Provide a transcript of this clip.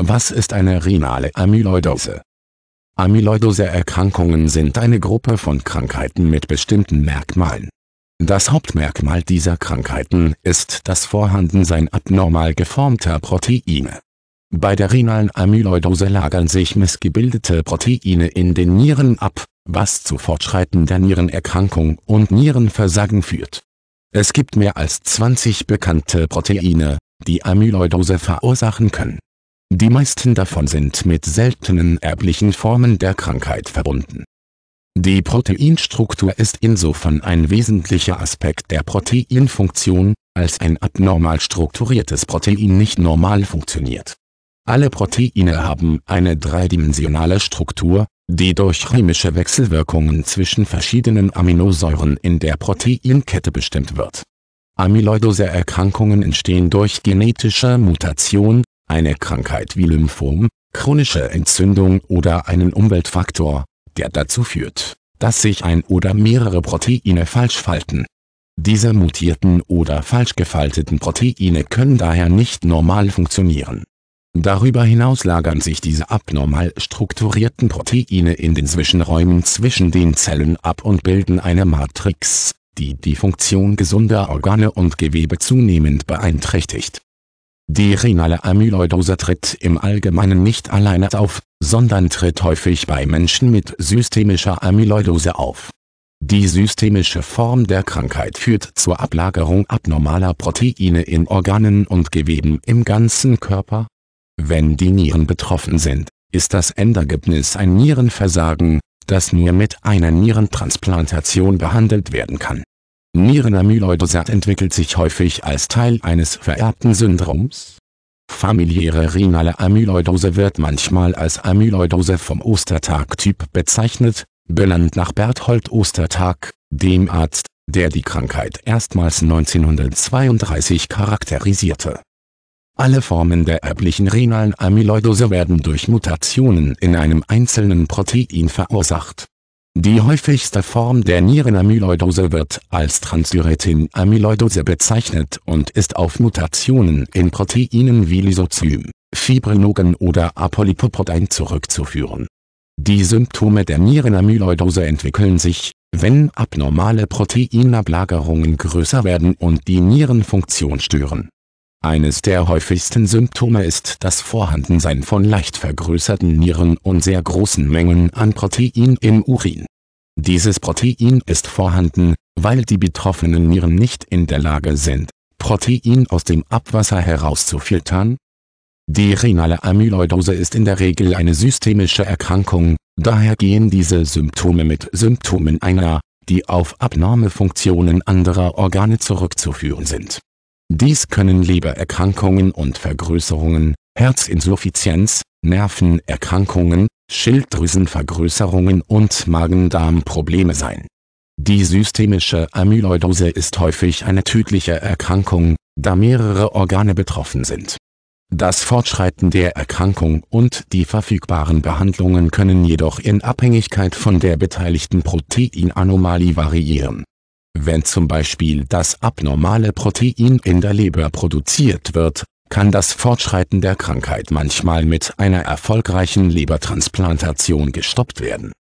Was ist eine renale Amyloidose? Amyloidose-Erkrankungen sind eine Gruppe von Krankheiten mit bestimmten Merkmalen. Das Hauptmerkmal dieser Krankheiten ist das Vorhandensein abnormal geformter Proteine. Bei der renalen Amyloidose lagern sich missgebildete Proteine in den Nieren ab, was zu fortschreitender Nierenerkrankung und Nierenversagen führt. Es gibt mehr als 20 bekannte Proteine, die Amyloidose verursachen können. Die meisten davon sind mit seltenen erblichen Formen der Krankheit verbunden. Die Proteinstruktur ist insofern ein wesentlicher Aspekt der Proteinfunktion, als ein abnormal strukturiertes Protein nicht normal funktioniert. Alle Proteine haben eine dreidimensionale Struktur, die durch chemische Wechselwirkungen zwischen verschiedenen Aminosäuren in der Proteinkette bestimmt wird. Amyloidose-Erkrankungen entstehen durch genetische Mutation, eine Krankheit wie Lymphom, chronische Entzündung oder einen Umweltfaktor, der dazu führt, dass sich ein oder mehrere Proteine falsch falten. Diese mutierten oder falsch gefalteten Proteine können daher nicht normal funktionieren. Darüber hinaus lagern sich diese abnormal strukturierten Proteine in den Zwischenräumen zwischen den Zellen ab und bilden eine Matrix, die die Funktion gesunder Organe und Gewebe zunehmend beeinträchtigt die renale Amyloidose tritt im Allgemeinen nicht alleine auf, sondern tritt häufig bei Menschen mit systemischer Amyloidose auf. Die systemische Form der Krankheit führt zur Ablagerung abnormaler Proteine in Organen und Geweben im ganzen Körper. Wenn die Nieren betroffen sind, ist das Endergebnis ein Nierenversagen, das nur mit einer Nierentransplantation behandelt werden kann Nierenamyloidosat entwickelt sich häufig als Teil eines vererbten Syndroms. Familiäre renale Amyloidose wird manchmal als Amyloidose vom Ostertag-Typ bezeichnet, benannt nach Berthold Ostertag, dem Arzt, der die Krankheit erstmals 1932 charakterisierte. Alle Formen der erblichen renalen Amyloidose werden durch Mutationen in einem einzelnen Protein verursacht die häufigste Form der Nierenamyloidose wird als Transthyretin-Amyloidose bezeichnet und ist auf Mutationen in Proteinen wie Lysozym, Fibrinogen oder Apolipoprotein zurückzuführen. Die Symptome der Nierenamyloidose entwickeln sich, wenn abnormale Proteinablagerungen größer werden und die Nierenfunktion stören eines der häufigsten Symptome ist das Vorhandensein von leicht vergrößerten Nieren und sehr großen Mengen an Protein im Urin. Dieses Protein ist vorhanden, weil die betroffenen Nieren nicht in der Lage sind, Protein aus dem Abwasser herauszufiltern. Die renale Amyloidose ist in der Regel eine systemische Erkrankung, daher gehen diese Symptome mit Symptomen einer, die auf abnorme Funktionen anderer Organe zurückzuführen sind dies können Lebererkrankungen und Vergrößerungen, Herzinsuffizienz, Nervenerkrankungen, Schilddrüsenvergrößerungen und Magen-Darm-Probleme sein. Die systemische Amyloidose ist häufig eine tödliche Erkrankung, da mehrere Organe betroffen sind. Das Fortschreiten der Erkrankung und die verfügbaren Behandlungen können jedoch in Abhängigkeit von der beteiligten Proteinanomalie variieren wenn zum Beispiel das abnormale Protein in der Leber produziert wird, kann das Fortschreiten der Krankheit manchmal mit einer erfolgreichen Lebertransplantation gestoppt werden